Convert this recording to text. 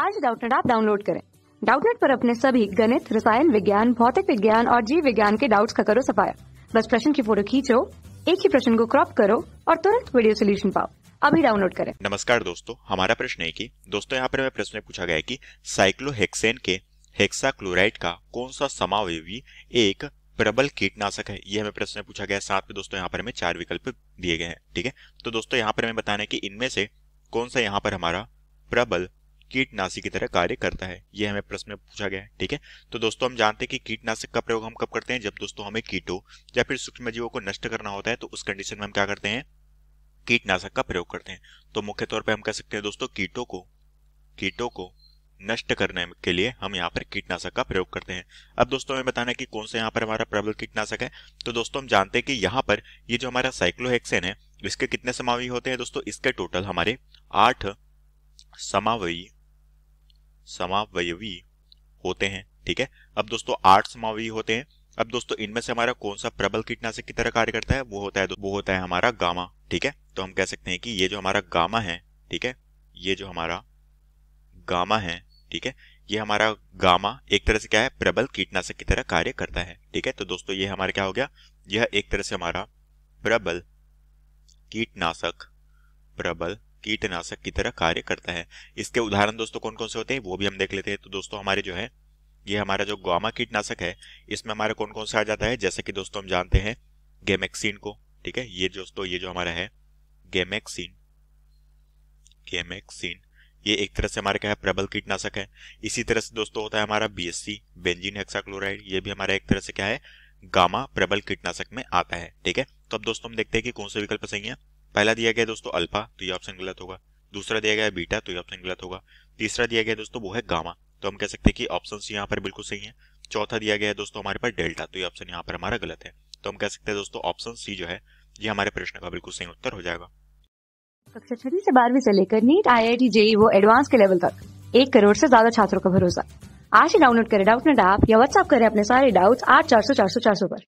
आज डाउटनेट आप डाउनलोड करें डाउटनेट पर अपने सभी गणित रसायन विज्ञान भौतिक विज्ञान और जीव विज्ञान के डाउट्स का करो सफाया बस प्रश्न की फोटो खींचो एक ही प्रश्न को क्रॉप करो और तुरंत वीडियो सोल्यूशन पाओ अभी डाउनलोड करें नमस्कार दोस्तों हमारा प्रश्न है कि दोस्तों यहाँ पर प्रश्न पूछा गया कि साइक्लोहेक्सेन के हेक्साक्लोराइड का कौन सा समावयवी एक प्रबल कीटनाशक है ये हमें प्रश्न पूछा गया साथ में दोस्तों यहाँ पर हमें चार विकल्प दिए गए हैं ठीक है तो दोस्तों यहाँ पर हमें बताना है कि इनमें से कौन सा यहाँ पर हमारा प्रबल कीटनाशी की तरह कार्य करता है ये हमें प्रश्न में पूछा गया है ठीक है तो दोस्तों हम जानते हैं कि कीटनाशक का प्रयोग हम कब करते हैं जब दोस्तों हमें कीटो या फिर सूक्ष्म जीवों को नष्ट करना होता है तो उस कंडीशन में हम क्या करते हैं कीटनाशक का प्रयोग करते हैं तो मुख्य तौर पर हम कह सकते हैं दोस्तों कीटो को कीटो को नष्ट करने के लिए हम यहाँ पर कीटनाशक का प्रयोग करते हैं अब दोस्तों हमें बताना है कि कौन सा यहाँ पर हमारा प्रबल कीटनाशक है तो दोस्तों हम जानते हैं कि यहाँ पर ये जो हमारा साइक्लोहेक्सेन है इसके कितने समावयी होते हैं दोस्तों इसके टोटल हमारे आठ समावयी समावयवी होते हैं ठीक है अब दोस्तों आठ समावयवी होते हैं अब दोस्तों इनमें से हमारा कौन सा प्रबल कीटनाशक की तरह कार्य करता है वो होता है वो होता है हमारा गामा ठीक है तो हम कह सकते हैं कि ये जो हमारा गामा है ठीक है ये जो हमारा गामा है ठीक है ये हमारा गामा एक तरह से क्या है प्रबल कीटनाशक की तरह कार्य करता है ठीक है तो दोस्तों ये हमारा क्या हो गया यह एक तरह से हमारा प्रबल कीटनाशक प्रबल कीटनाशक की तरह कार्य करता है इसके उदाहरण दोस्तों कौन कौन से होते हैं वो भी हम देख लेते हैं तो दोस्तों हमारे जो है ये हमारा जो ग्वामा कीटनाशक है इसमें हमारे कौन कौन से आ जाता है जैसे कि दोस्तों हम जानते हैं गेमेक्सिन को ठीक है ये दोस्तों ये जो हमारा है गेमेक्सिन गेमेक्सिन ये एक तरह से हमारे क्या है प्रबल कीटनाशक है इसी तरह से दोस्तों होता है हमारा बीएससी बेंजीन हेक्साक्लोराइड ये भी हमारा एक तरह से क्या है गामा प्रबल कीटनाशक में आता है ठीक है तो अब दोस्तों हम देखते हैं कि कौन से विकल्प सही है पहला दिया गया दोस्तों अल्फा तो ये ऑप्शन गलत होगा दूसरा दिया गया बीटा तो ये ऑप्शन गलत होगा तीसरा दिया गया दोस्तों वो है गामा तो हम कह सकते हैं कि ऑप्शन यहाँ पर बिल्कुल सही है चौथा दिया गया है दोस्तों हमारे पास डेल्टा तो ये ऑप्शन यहाँ पर हमारा गलत है तो हम कह सकते हैं दोस्तों ऑप्शन सी जो है ये हमारे प्रश्न का बिल्कुल सही उत्तर हो जाएगा कक्षा छठी से बारहवीं से लेकर नीट आई आई टी वो एडवांस के लेवल तक एक करोड़ से ज्यादा छात्रों का भरोसा आज ही डाउनलोड करें डाउट नेट ऐप या व्हाट्सअप करें अपने सारे डाउट्स आठ चार सौ चार सौ चार सौ पर